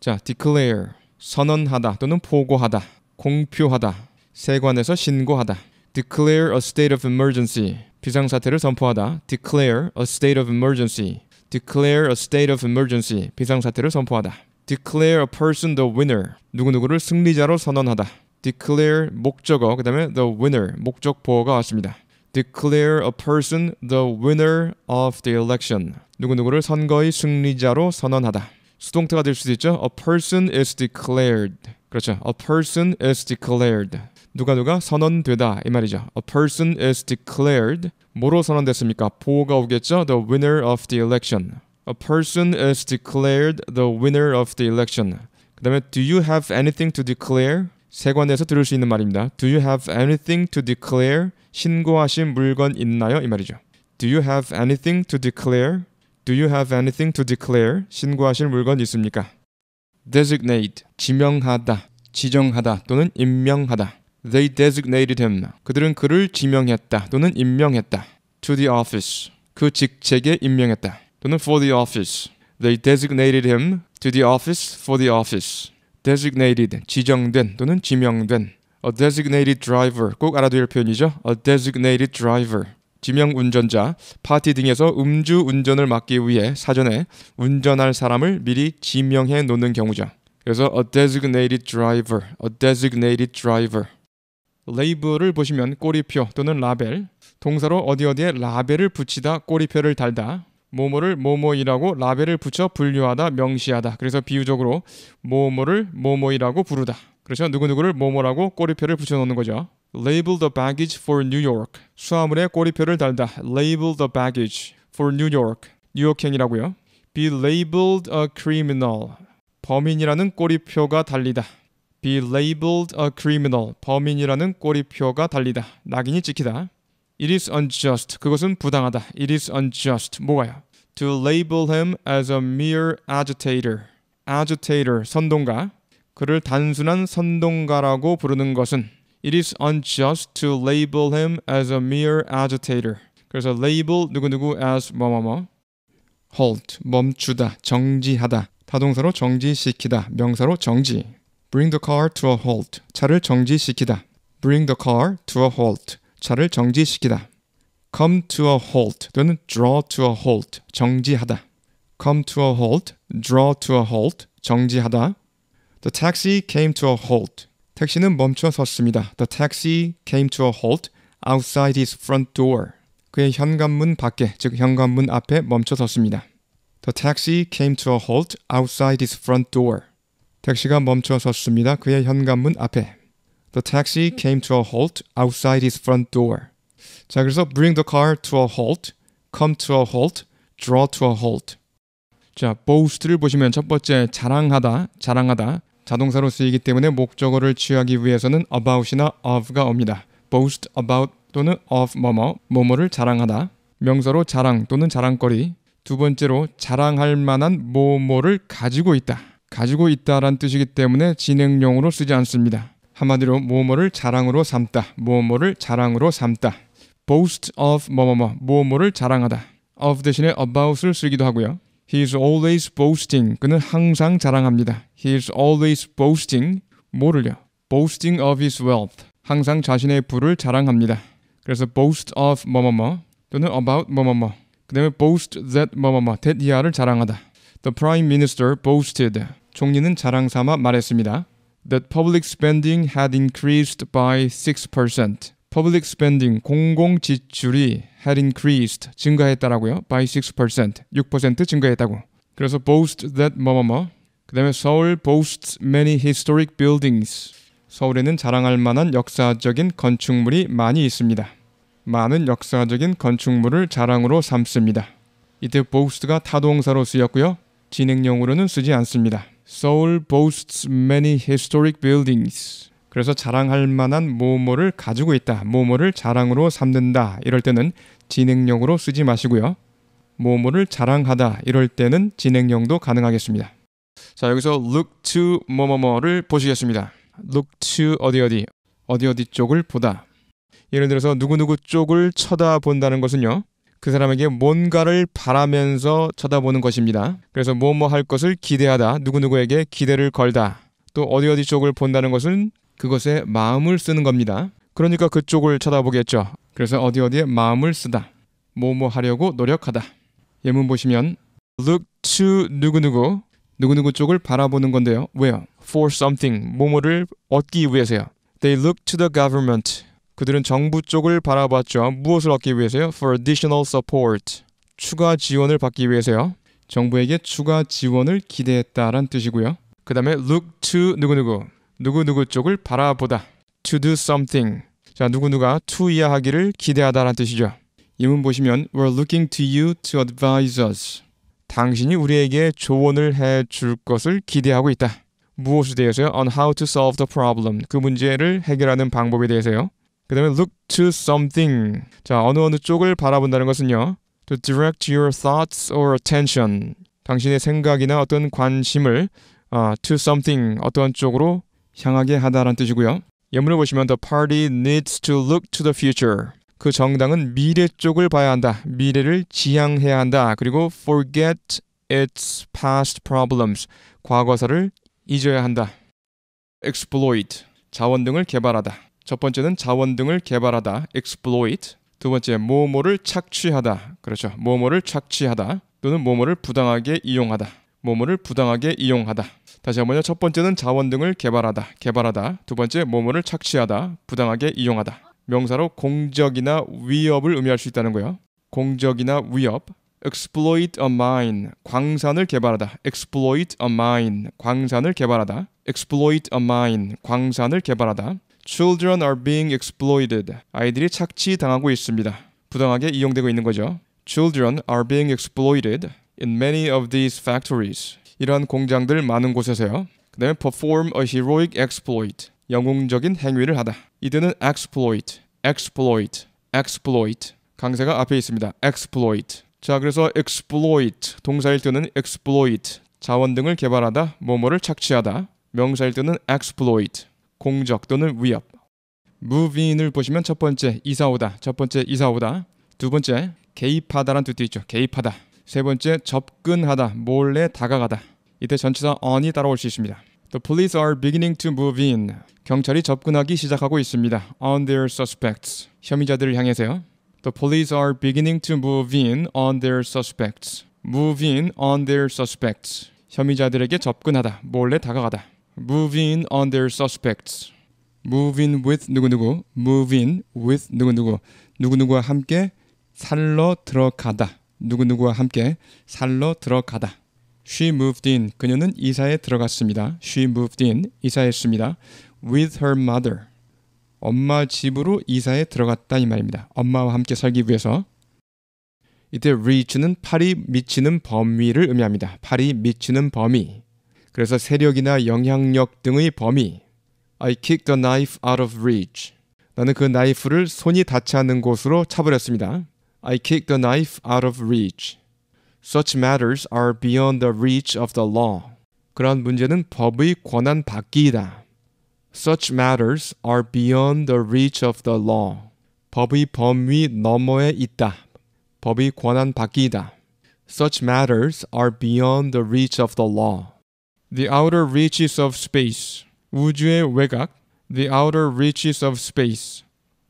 자, declare 선언하다 또는 보고하다, 공표하다, 세관에서 신고하다. declare a state of emergency 비상 사태를 선포하다. declare a state of emergency declare a state of emergency 비상 사태를 선포하다. declare a person the winner 누구누구를 승리자로 선언하다. declare 목적어 그다음에 the winner 목적 보어가 왔습니다. declare a person the winner of the election 누구누구를 선거의 승리자로 선언하다. 수동태가 될 수도 있죠. A person is declared. 그렇죠. A person is declared. 누가 누가 선언되다 이 말이죠. A person is declared. 뭐로 선언됐습니까? 보호가 오겠죠. The winner of the election. A person is declared the winner of the election. 그 다음에 Do you have anything to declare? 세관에서 들을 수 있는 말입니다. Do you have anything to declare? 신고하신 물건 있나요? 이 말이죠. Do you have anything to declare? Do you have anything to declare? 신고하실 물건 있습니까? Designate 지명하다, 지정하다 또는 임명하다. They designated him. 그들은 그를 지명했다 또는 임명했다. To the office. 그 직책에 임명했다. 또는 for the office. They designated him to the office for the office. Designated 지정된 또는 지명된. A designated driver 꼭 알아두실 표현이죠. A designated driver. 지명 운전자, 파티 등에서 음주 운전을 막기 위해 사전에 운전할 사람을 미리 지명해 놓는 경우죠. 그래서 a designated driver, a designated driver. 레이블을 보시면 꼬리표 또는 라벨, 동사로 어디 어디에 라벨을 붙이다, 꼬리표를 달다, 모모를 모모이라고 라벨을 붙여 분류하다, 명시하다. 그래서 비유적으로 모모를 모모이라고 부르다. 그렇죠? 누구누구를 모모라고 꼬리표를 붙여 놓는 거죠. Label the baggage for New York. 수화물에 꼬리표를 달다. Label the baggage for New York. 뉴욕행이라고요. Be labeled a criminal. 범인이라는 꼬리표가 달리다. Be labeled a criminal. 범인이라는 꼬리표가 달리다. 낙인이 찍히다. It is unjust. 그것은 부당하다. It is unjust. 뭐가요? To label him as a mere agitator. agitator. 선동가. 그를 단순한 선동가라고 부르는 것은 It is unjust to label him as a mere agitator. 그래서 label 누구누구 as 뭐뭐뭐 halt 멈추다 정지하다 타동사로 정지시키다 명사로 정지 bring the car to a halt 차를 정지시키다 bring the car to a halt 차를 정지시키다 come to a halt 또는 draw to a halt 정지하다 come to a halt draw to a halt 정지하다 the taxi came to a halt 택시는 멈춰 섰습니다. The taxi came to a halt outside his front door. 그의 현관문 밖에, 즉 현관문 앞에 멈춰 섰습니다. The taxi came to a halt outside his front door. 택시가 멈춰 섰습니다. 그의 현관문 앞에. The taxi came to a halt outside his front door. 자, 그래서 bring the car to a halt, come to a halt, draw to a halt. 자, boast를 보시면 첫 번째 자랑하다, 자랑하다, 자동사로 쓰이기 때문에 목적어를 취하기 위해서는 about이나 of가 옵니다. boast about 또는 of 뭐뭐, 뭐뭐를 자랑하다. 명사로 자랑 또는 자랑거리. 두 번째로 자랑할 만한 뭐뭐를 가지고 있다. 가지고 있다란 뜻이기 때문에 진행형으로 쓰지 않습니다. 한마디로 뭐뭐를 자랑으로 삼다. 뭐뭐를 자랑으로 삼다. boast of 뭐뭐뭐, 뭐뭐를 자랑하다. of 대신에 about을 쓰기도 하고요. He is always boasting. 그는 항상 자랑합니다. He is always boasting. 뭐를요? Boasting of his wealth. 항상 자신의 부를 자랑합니다. 그래서 boast of 뭐뭐뭐 또는 about 뭐뭐뭐 그 다음에 boast that 뭐뭐뭐 that 이하를 자랑하다. The Prime Minister boasted. 총리는 자랑삼아 말했습니다. That public spending had increased by 6%. Public spending, 공공 지출이 had increased, 증가했다라고요. by 6%, 6% 증가했다고. 그래서 boast that 뭐뭐뭐. 그다음에 서울 boasts many historic buildings. 서울에는 자랑할 만한 역사적인 건축물이 많이 있습니다. 많은 역사적인 건축물을 자랑으로 삼습니다. 이때 boast가 타동사로 쓰였고요. 진행형으로는 쓰지 않습니다. Seoul boasts many historic buildings. 그래서 자랑할 만한 뭐뭐를 가지고 있다, 뭐뭐를 자랑으로 삼는다 이럴 때는 진행형으로 쓰지 마시고요. 뭐뭐를 자랑하다 이럴 때는 진행형도 가능하겠습니다. 자 여기서 look to 뭐뭐뭐를 보시겠습니다. look to 어디 어디 어디 어디 쪽을 보다. 예를 들어서 누구누구 쪽을 쳐다본다는 것은요. 그 사람에게 뭔가를 바라면서 쳐다보는 것입니다. 그래서 뭐뭐 할 것을 기대하다, 누구누구에게 기대를 걸다. 또 어디 어디 쪽을 본다는 것은 그것에 마음을 쓰는 겁니다. 그러니까 그쪽을 쳐다보겠죠. 그래서 어디 어디에 마음을 쓰다. 뭐뭐 하려고 노력하다. 예문 보시면 look to 누구누구 누구누구 쪽을 바라보는 건데요. 왜요? for something 뭐뭐를 얻기 위해서요. They look to the government. 그들은 정부 쪽을 바라봤죠. 무엇을 얻기 위해서요? For additional support. 추가 지원을 받기 위해서요. 정부에게 추가 지원을 기대했다란 뜻이고요. 그 다음에 look to 누구누구 누구누구 쪽을 바라보다. to do something. 자, 누구누가 to 이야하기를 기대하다라는 뜻이죠. 이 문 보시면 we're looking to you to advise us. 당신이 우리에게 조언을 해 줄 것을 기대하고 있다. 무엇에 대해서요? on how to solve the problem. 그 문제를 해결하는 방법에 대해서요. 그다음에 look to something. 자, 어느 어느 쪽을 바라본다는 것은요. to direct your thoughts or attention. 당신의 생각이나 어떤 관심을 아, to something 어떠한 쪽으로 향하게 하다라는 뜻이고요. 예문을 보시면 The party needs to look to the future. 그 정당은 미래 쪽을 봐야 한다. 미래를 지향해야 한다. 그리고 forget its past problems. 과거사를 잊어야 한다. exploit. 자원 등을 개발하다. 첫 번째는 자원 등을 개발하다. exploit. 두 번째 모모를 착취하다. 그렇죠. 모모를 착취하다. 또는 모모를 부당하게 이용하다. 모모를 부당하게 이용하다. 다시 한번요. 첫 번째는 자원 등을 개발하다, 개발하다. 두 번째, 뭐뭐를 착취하다, 부당하게 이용하다. 명사로 공적이나 위협을 의미할 수 있다는 거예요. 공적이나 위협. exploit a mine 광산을 개발하다 exploit a mine 광산을 개발하다 exploit a mine 광산을 개발하다 children are being exploited 아이들이 착취당하고 있습니다 부당하게 이용되고 있는 거죠 children are being exploited in many of these factories 이러한 공장들 많은 곳에서요. 그 다음에 perform a heroic exploit. 영웅적인 행위를 하다. 이들은 exploit, exploit, exploit. 강세가 앞에 있습니다. exploit. 자, 그래서 exploit 동사일 때는 exploit 자원 등을 개발하다, 뭐뭐를 착취하다. 명사일 때는 exploit 공적 또는 위협. move in을 보시면 첫 번째 이사오다, 첫 번째 이사오다, 두 번째 개입하다란 뜻도 있죠. 개입하다. 세 번째 접근하다, 몰래 다가가다. 이때 전치사 on이 따라올 수 있습니다. The police are beginning to move in. 경찰이 접근하기 시작하고 있습니다. On their suspects. 혐의자들을 향해서요. The police are beginning to move in on their suspects. Move in on their suspects. 혐의자들에게 접근하다, 몰래 다가가다. Move in on their suspects. Move in with 누구누구. Move in with 누구누구. 누구누구와 함께 살러 들어가다. 누구누구와 함께 살러 들어가다. She moved in. 그녀는 이사에 들어갔습니다. She moved in. 이사했습니다. With her mother. 엄마 집으로 이사에 들어갔다 이 말입니다. 엄마와 함께 살기 위해서. 이때 reach는 팔이 미치는 범위를 의미합니다. 팔이 미치는 범위. 그래서 세력이나 영향력 등의 범위. I kicked the knife out of reach. 나는 그 나이프를 손이 닿지 않는 곳으로 차버렸습니다. I kick the knife out of reach. Such matters are beyond the reach of the law. 그런 문제는 법의 권한 밖이다. Such matters are beyond the reach of the law. 법의 범위 너머에 있다. 법의 권한 밖이다. Such matters are beyond the reach of the law. The outer reaches of space. 우주의 외곽. The outer reaches of space.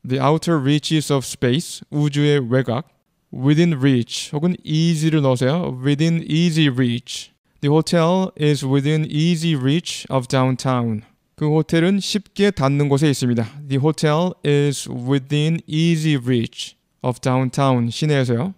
The outer reaches of space, 우주의 외곽. Within reach 혹은 easy를 넣으세요. Within easy reach. The hotel is within easy reach of downtown. 그 호텔은 쉽게 닿는 곳에 있습니다. The hotel is within easy reach of downtown. 시내에서요.